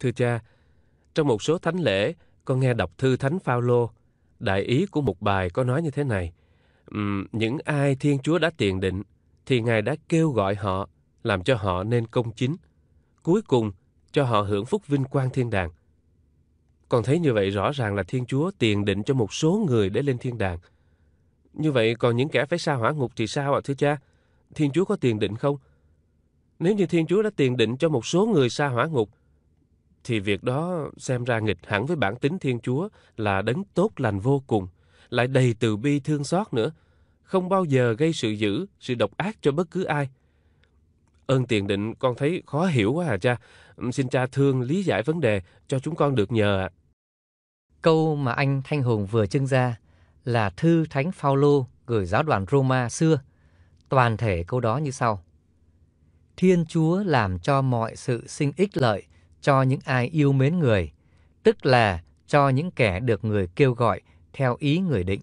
Thưa cha, trong một số thánh lễ, con nghe đọc thư thánh Phaolô, đại ý của một bài có nói như thế này: um, những ai Thiên Chúa đã tiền định thì Ngài đã kêu gọi họ làm cho họ nên công chính, cuối cùng cho họ hưởng phúc vinh quang thiên đàng. Con thấy như vậy rõ ràng là Thiên Chúa tiền định cho một số người để lên thiên đàng. Như vậy còn những kẻ phải xa hỏa ngục thì sao ạ à, thưa cha? Thiên Chúa có tiền định không? Nếu như Thiên Chúa đã tiền định cho một số người xa hỏa ngục thì việc đó xem ra nghịch hẳn với bản tính Thiên Chúa là đấng tốt lành vô cùng, lại đầy từ bi thương xót nữa, không bao giờ gây sự dữ, sự độc ác cho bất cứ ai. Ơn tiền định con thấy khó hiểu quá à cha, xin cha thương lý giải vấn đề cho chúng con được nhờ ạ. Câu mà anh Thanh Hùng vừa trưng ra là thư Thánh Phaolô gửi giáo đoàn Roma xưa. Toàn thể câu đó như sau. Thiên Chúa làm cho mọi sự sinh ích lợi cho những ai yêu mến người, tức là cho những kẻ được người kêu gọi theo ý người định.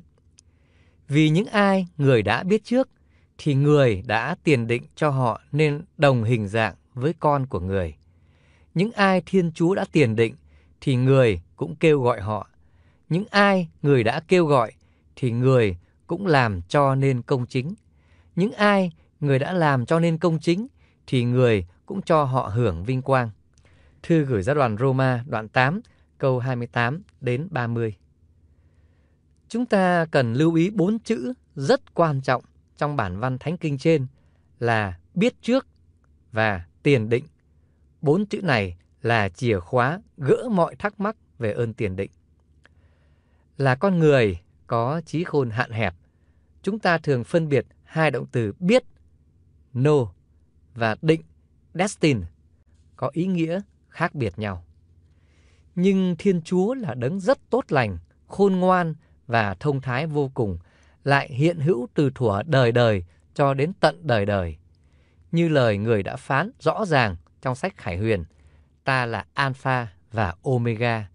Vì những ai người đã biết trước thì người đã tiền định cho họ nên đồng hình dạng với con của người. Những ai Thiên Chúa đã tiền định thì người cũng kêu gọi họ. Những ai người đã kêu gọi thì người cũng làm cho nên công chính. Những ai người đã làm cho nên công chính thì người cũng cho họ hưởng vinh quang. Thư gửi ra đoàn Roma đoạn 8 câu 28 đến 30. Chúng ta cần lưu ý bốn chữ rất quan trọng trong bản văn thánh kinh trên là biết trước và tiền định. Bốn chữ này là chìa khóa gỡ mọi thắc mắc về ơn tiền định. Là con người có trí khôn hạn hẹp, chúng ta thường phân biệt hai động từ biết, know và định, destiny có ý nghĩa khác biệt nhau. Nhưng Thiên Chúa là đấng rất tốt lành, khôn ngoan và thông thái vô cùng, lại hiện hữu từ thuở đời đời cho đến tận đời đời. Như lời người đã phán rõ ràng trong sách Khải Huyền, ta là Alpha và Omega,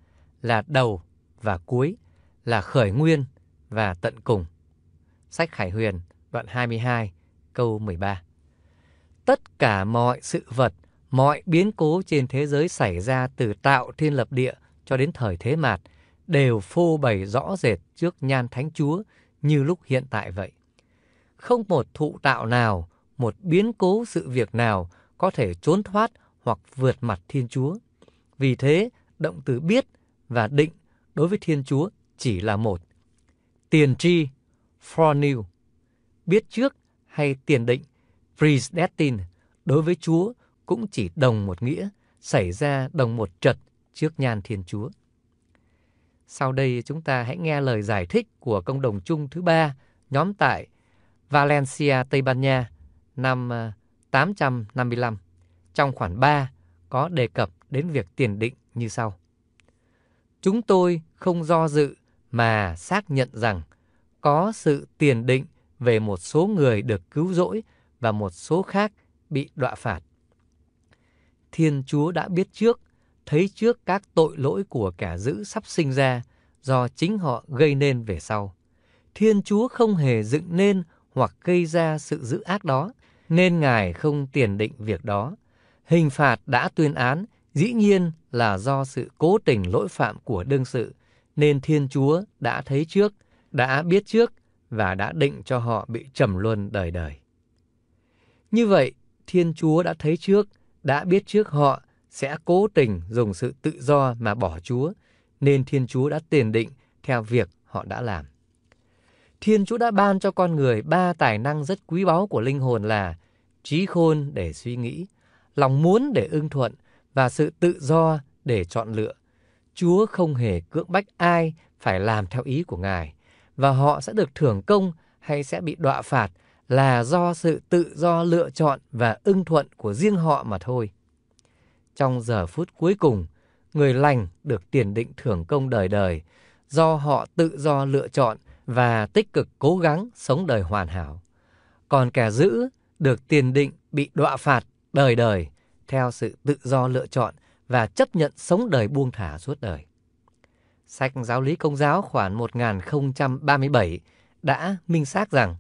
là đầu và cuối, là khởi nguyên và tận cùng. Sách Khải Huyền, đoạn 22, câu 13. Tất cả mọi sự vật mọi biến cố trên thế giới xảy ra từ tạo thiên lập địa cho đến thời thế mạt đều phô bày rõ rệt trước nhan thánh chúa như lúc hiện tại vậy. Không một thụ tạo nào, một biến cố sự việc nào có thể trốn thoát hoặc vượt mặt Thiên Chúa. Vì thế, động từ biết và định đối với Thiên Chúa chỉ là một. Tiền tri, foreknew, biết trước hay tiền định, predestined đối với Chúa cũng chỉ đồng một nghĩa, xảy ra đồng một trật trước nhan Thiên Chúa. Sau đây chúng ta hãy nghe lời giải thích của công đồng chung thứ ba, nhóm tại Valencia, Tây Ban Nha, năm 855. À, Trong khoản 3 có đề cập đến việc tiền định như sau. Chúng tôi không do dự mà xác nhận rằng có sự tiền định về một số người được cứu rỗi và một số khác bị đọa phạt. Thiên Chúa đã biết trước, thấy trước các tội lỗi của kẻ dữ sắp sinh ra, do chính họ gây nên về sau. Thiên Chúa không hề dựng nên hoặc gây ra sự dữ ác đó, nên Ngài không tiền định việc đó. Hình phạt đã tuyên án, dĩ nhiên là do sự cố tình lỗi phạm của đương sự, nên Thiên Chúa đã thấy trước, đã biết trước và đã định cho họ bị trầm luân đời đời. Như vậy, Thiên Chúa đã thấy trước, đã biết trước họ sẽ cố tình dùng sự tự do mà bỏ Chúa, nên Thiên Chúa đã tiền định theo việc họ đã làm. Thiên Chúa đã ban cho con người ba tài năng rất quý báu của linh hồn là trí khôn để suy nghĩ, lòng muốn để ưng thuận và sự tự do để chọn lựa. Chúa không hề cưỡng bách ai phải làm theo ý của Ngài và họ sẽ được thưởng công hay sẽ bị đọa phạt là do sự tự do lựa chọn và ưng thuận của riêng họ mà thôi. Trong giờ phút cuối cùng, người lành được tiền định thưởng công đời đời do họ tự do lựa chọn và tích cực cố gắng sống đời hoàn hảo. Còn kẻ dữ được tiền định bị đọa phạt đời đời theo sự tự do lựa chọn và chấp nhận sống đời buông thả suốt đời. Sách Giáo lý Công giáo khoản 1037 đã minh xác rằng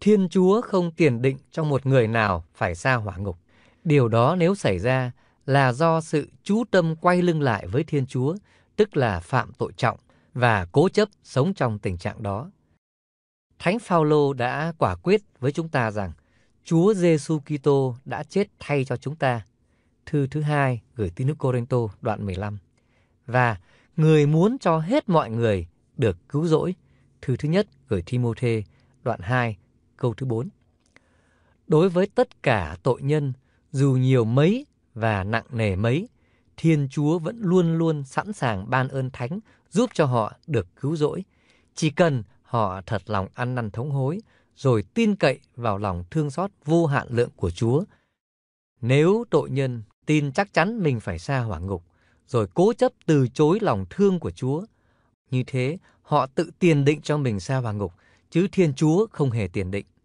Thiên Chúa không tiền định cho một người nào phải xa hỏa ngục. Điều đó nếu xảy ra là do sự chú tâm quay lưng lại với Thiên Chúa, tức là phạm tội trọng và cố chấp sống trong tình trạng đó. Thánh Phaolô đã quả quyết với chúng ta rằng Chúa Giêsu Kitô đã chết thay cho chúng ta. Thư thứ hai gửi tín hữu Corinto đoạn 15. Và người muốn cho hết mọi người được cứu rỗi. Thư thứ nhất gửi Timôthê đoạn 2 câu thứ 4. Đối với tất cả tội nhân, dù nhiều mấy và nặng nề mấy, Thiên Chúa vẫn luôn luôn sẵn sàng ban ơn thánh giúp cho họ được cứu rỗi. Chỉ cần họ thật lòng ăn năn thống hối, rồi tin cậy vào lòng thương xót vô hạn lượng của Chúa. Nếu tội nhân tin chắc chắn mình phải xa hỏa ngục, rồi cố chấp từ chối lòng thương của Chúa, như thế họ tự tiền định cho mình xa hỏa ngục chứ Thiên Chúa không hề tiền định.